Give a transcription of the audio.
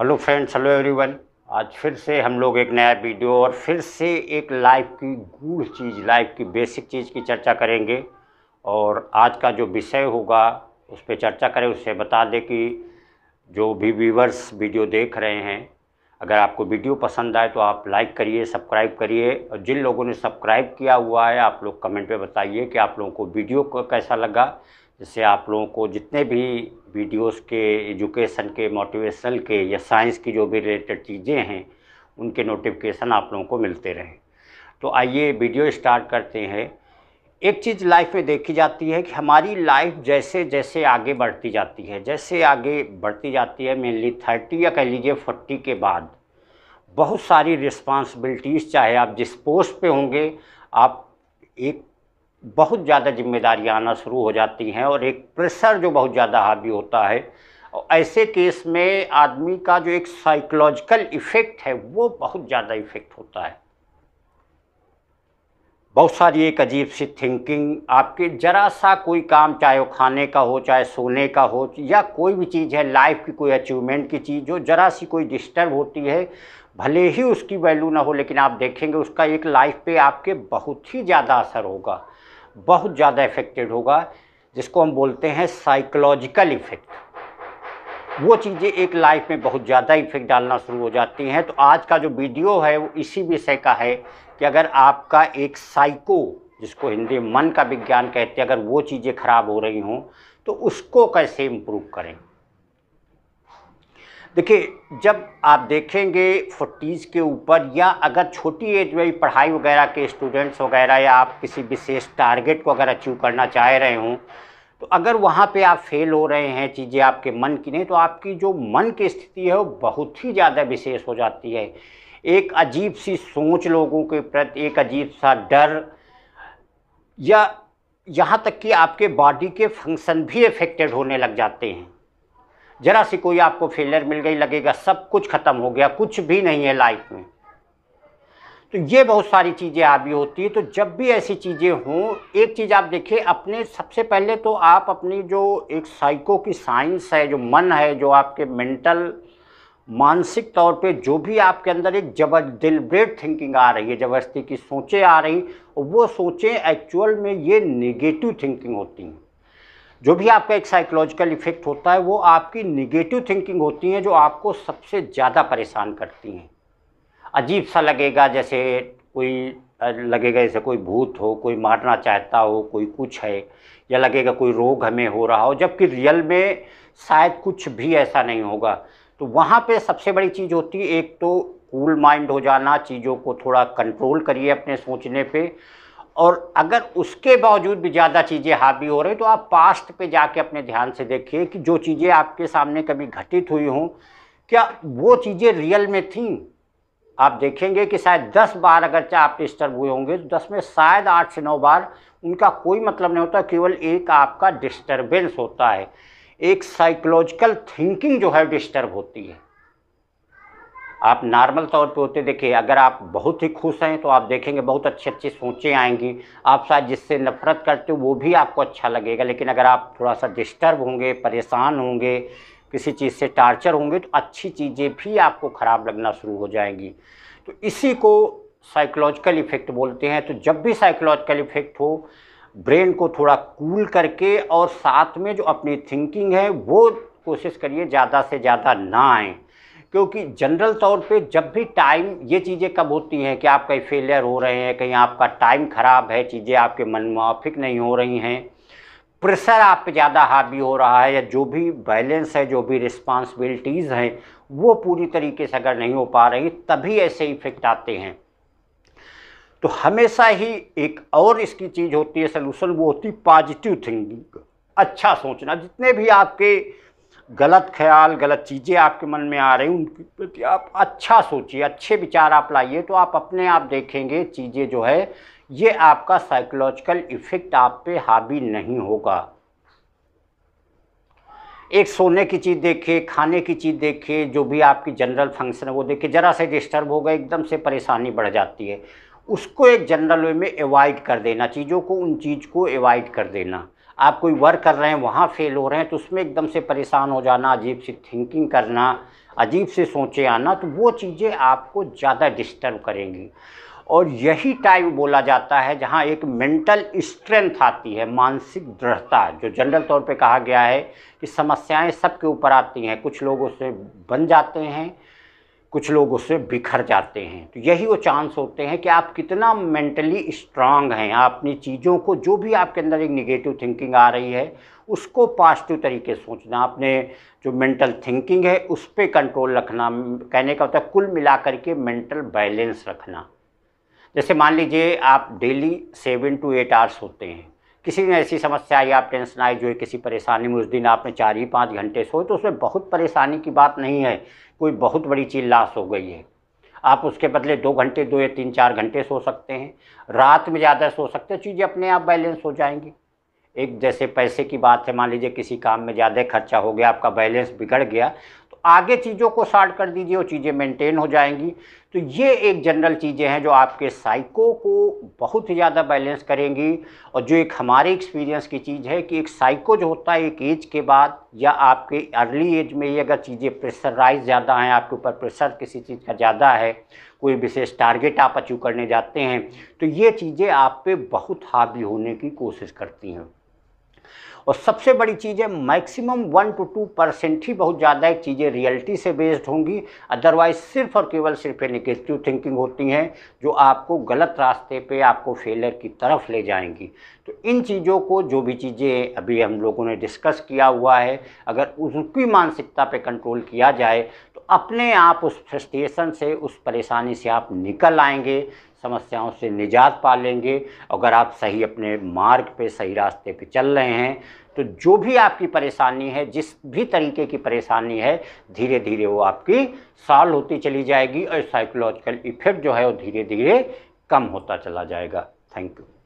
hello friends hello everyone आज फिर से हम लोग एक नया वीडियो और फिर से एक लाइफ की गूढ़ चीज़ लाइफ की बेसिक चीज़ की चर्चा करेंगे और आज का जो विषय होगा उस पर चर्चा करें उससे बता दें कि जो भी व्यूवर्स वीडियो देख रहे हैं अगर आपको वीडियो पसंद आए तो आप लाइक करिए सब्सक्राइब करिए और जिन लोगों ने सब्सक्राइब किया हुआ है आप लोग कमेंट में बताइए कि आप लोगों को वीडियो कैसा लगा जिससे आप लोगों को जितने भी वीडियोस के एजुकेशन के मोटिवेशनल के या साइंस की जो भी रिलेटेड चीज़ें हैं उनके नोटिफिकेशन आप लोगों को मिलते रहें तो आइए वीडियो स्टार्ट करते हैं एक चीज़ लाइफ में देखी जाती है कि हमारी लाइफ जैसे जैसे आगे बढ़ती जाती है जैसे आगे बढ़ती जाती है मेनली थर्टी या कह लीजिए फोर्टी के बाद बहुत सारी रिस्पांसिबिलिटीज़ चाहे आप जिस पोस्ट पे होंगे आप एक बहुत ज़्यादा जिम्मेदारियाँ आना शुरू हो जाती हैं और एक प्रेशर जो बहुत ज़्यादा हावी होता है और ऐसे केस में आदमी का जो एक साइकोलॉजिकल इफ़ेक्ट है वो बहुत ज़्यादा इफ़ेक्ट होता है बहुत सारी एक अजीब सी थिंकिंग आपके ज़रा सा कोई काम चाहे वो खाने का हो चाहे सोने का हो या कोई भी चीज़ है लाइफ की कोई अचीवमेंट की चीज़ जो ज़रा सी कोई डिस्टर्ब होती है भले ही उसकी वैल्यू ना हो लेकिन आप देखेंगे उसका एक लाइफ पे आपके बहुत ही ज़्यादा असर होगा बहुत ज़्यादा इफेक्टेड होगा जिसको हम बोलते हैं साइकोलॉजिकल इफेक्ट वो चीज़ें एक लाइफ में बहुत ज़्यादा इफेक्ट डालना शुरू हो जाती हैं तो आज का जो वीडियो है वो इसी विषय का है कि अगर आपका एक साइको जिसको हिंदी मन का विज्ञान कहते हैं अगर वो चीज़ें खराब हो रही हों तो उसको कैसे इम्प्रूव करें देखिए जब आप देखेंगे फोर्टीज़ के ऊपर या अगर छोटी एज में पढ़ाई वगैरह के स्टूडेंट्स वगैरह या आप किसी विशेष टारगेट को अगर अचीव करना चाह रहे हों तो अगर वहाँ पे आप फेल हो रहे हैं चीज़ें आपके मन की नहीं तो आपकी जो मन की स्थिति है वो बहुत ही ज़्यादा विशेष हो जाती है एक अजीब सी सोच लोगों के प्रति एक अजीब सा डर या यहाँ तक कि आपके बॉडी के फंक्शन भी इफ़ेक्टेड होने लग जाते हैं ज़रा सी कोई आपको फेलियर मिल गई लगेगा सब कुछ ख़त्म हो गया कुछ भी नहीं है लाइफ में तो ये बहुत सारी चीज़ें हावी होती है तो जब भी ऐसी चीज़ें हों एक चीज़ आप देखिए अपने सबसे पहले तो आप अपनी जो एक साइको की साइंस है जो मन है जो आपके मेंटल मानसिक तौर पे जो भी आपके अंदर एक जबर डिलिब्रेट थिंकिंग आ रही है जबरदस्ती की सोचें आ रही वो सोचें एक्चुअल में ये नेगेटिव थिंकिंग होती हैं जो भी आपका एक साइकोलॉजिकल इफ़ेक्ट होता है वो आपकी निगेटिव थिंकिंग होती हैं जो आपको सबसे ज़्यादा परेशान करती हैं अजीब सा लगेगा जैसे कोई लगेगा जैसे कोई भूत हो कोई मारना चाहता हो कोई कुछ है या लगेगा कोई रोग हमें हो रहा हो जबकि रियल में शायद कुछ भी ऐसा नहीं होगा तो वहाँ पे सबसे बड़ी चीज़ होती है एक तो कूल माइंड हो जाना चीज़ों को थोड़ा कंट्रोल करिए अपने सोचने पे और अगर उसके बावजूद भी ज़्यादा चीज़ें हावी हो रही तो आप पास्ट पे जाके अपने ध्यान से देखिए कि जो चीज़ें आपके सामने कभी घटित हुई हों क्या वो चीज़ें रियल में थीं आप देखेंगे कि शायद दस बार अगर चाहे आप डिस्टर्ब हुए होंगे तो दस में शायद आठ से नौ बार उनका कोई मतलब नहीं होता केवल एक आपका डिस्टर्बेंस होता है एक साइकोलॉजिकल थिंकिंग जो है डिस्टर्ब होती है आप नॉर्मल तौर पे होते देखिए अगर आप बहुत ही खुश हैं तो आप देखेंगे बहुत अच्छी अच्छी सोचें आएंगी आप शायद जिससे नफरत करते हो वो भी आपको अच्छा लगेगा लेकिन अगर आप थोड़ा सा डिस्टर्ब होंगे परेशान होंगे किसी चीज़ से टार्चर होंगे तो अच्छी चीज़ें भी आपको ख़राब लगना शुरू हो जाएंगी तो इसी को साइकोलॉजिकल इफ़ेक्ट बोलते हैं तो जब भी साइकोलॉजिकल इफ़ेक्ट हो ब्रेन को थोड़ा कूल करके और साथ में जो अपनी थिंकिंग है वो कोशिश करिए ज़्यादा से ज़्यादा ना आए क्योंकि जनरल तौर पे जब भी टाइम ये चीज़ें कब होती हैं कि आप कहीं फेलियर हो रहे हैं कहीं आपका टाइम ख़राब है चीज़ें आपके मन मुआफिक नहीं हो रही हैं प्रेशर आप पे ज़्यादा हावी हो रहा है या जो भी बैलेंस है जो भी रिस्पॉन्सिबिलिटीज़ हैं वो पूरी तरीके से अगर नहीं हो पा रही तभी ऐसे इफ़ेक्ट आते हैं तो हमेशा ही एक और इसकी चीज़ होती है सलूशन वो होती पॉजिटिव थिंकिंग अच्छा सोचना जितने भी आपके गलत ख्याल गलत चीज़ें आपके मन में आ रही उनके प्रति आप अच्छा सोचिए अच्छे विचार आप लाइए तो आप अपने आप देखेंगे चीज़ें जो है ये आपका साइकोलॉजिकल इफ़ेक्ट आप पे हावी नहीं होगा एक सोने की चीज़ देखिए खाने की चीज़ देखिए जो भी आपकी जनरल फंक्शन है वो देखिए ज़रा से डिस्टर्ब होगा एकदम से परेशानी बढ़ जाती है उसको एक जनरल वे में एवॉइड कर देना चीज़ों को उन चीज़ को एवॉइड कर देना आप कोई वर्क कर रहे हैं वहाँ फेल हो रहे हैं तो उसमें एकदम से परेशान हो जाना अजीब सी थिंकिंग करना अजीब से सोचे आना तो वो चीज़ें आपको ज़्यादा डिस्टर्ब करेंगी और यही टाइम बोला जाता है जहाँ एक मेंटल स्ट्रेंथ आती है मानसिक दृढ़ता जो जनरल तौर पे कहा गया है कि समस्याएं सबके ऊपर आती हैं कुछ लोग उससे बन जाते हैं कुछ लोग उससे बिखर जाते हैं तो यही वो चांस होते हैं कि आप कितना मेंटली स्ट्रांग हैं आप अपनी चीज़ों को जो भी आपके अंदर एक निगेटिव थिंकिंग आ रही है उसको पॉजिटिव तरीके से सोचना आपने जो मेंटल थिंकिंग है उस पर कंट्रोल रखना कहने का होता है कुल मिला करके मेंटल बैलेंस रखना जैसे मान लीजिए आप daily seven to eight hours होते हैं किसी ने ऐसी समस्या आई आप टेंशन आई जो है किसी परेशानी में उस दिन आपने चार ही पाँच घंटे सोए तो उसमें बहुत परेशानी की बात नहीं है कोई बहुत बड़ी चीज़ लाश हो गई है आप उसके बदले दो घंटे दो या तीन चार घंटे सो सकते हैं रात में ज़्यादा सो सकते हैं चीज़ें अपने आप बैलेंस हो जाएंगी एक जैसे पैसे की बात है मान लीजिए किसी काम में ज़्यादा खर्चा हो गया आपका बैलेंस बिगड़ गया आगे चीज़ों को शार्ट कर दीजिए और चीज़ें मेंटेन हो जाएंगी तो ये एक जनरल चीज़ें हैं जो आपके साइको को बहुत ही ज़्यादा बैलेंस करेंगी और जो एक हमारे एक्सपीरियंस की चीज़ है कि एक साइको जो होता है एक एज के बाद या आपके अर्ली एज में ये अगर चीज़ें प्रेशराइज ज़्यादा हैं आपके ऊपर प्रेशर किसी चीज़ का ज़्यादा है कोई विशेष टारगेट आप अचीव करने जाते हैं तो ये चीज़ें आप पे बहुत हावी होने की कोशिश करती हैं और सबसे बड़ी चीज़ है maximum one to two percent ही बहुत ज़्यादा एक चीज़ें रियलिटी से बेस्ड होंगी अदरवाइज सिर्फ और केवल सिर्फ निगेटिव थिंकिंग होती हैं जो आपको गलत रास्ते पे आपको फेलियर की तरफ ले जाएंगी तो इन चीज़ों को जो भी चीज़ें अभी हम लोगों ने डिस्कस किया हुआ है अगर उनकी मानसिकता पर कंट्रोल किया जाए तो अपने आप उस फ्रस्ट्रेशन से उस परेशानी से आप निकल आएंगे समस्याओं से निजात पा लेंगे अगर आप सही अपने मार्ग पे सही रास्ते पे चल रहे हैं तो जो भी आपकी परेशानी है जिस भी तरीके की परेशानी है धीरे धीरे वो आपकी सॉल्व होती चली जाएगी और साइकोलॉजिकल इफेक्ट जो है वो धीरे धीरे कम होता चला जाएगा थैंक यू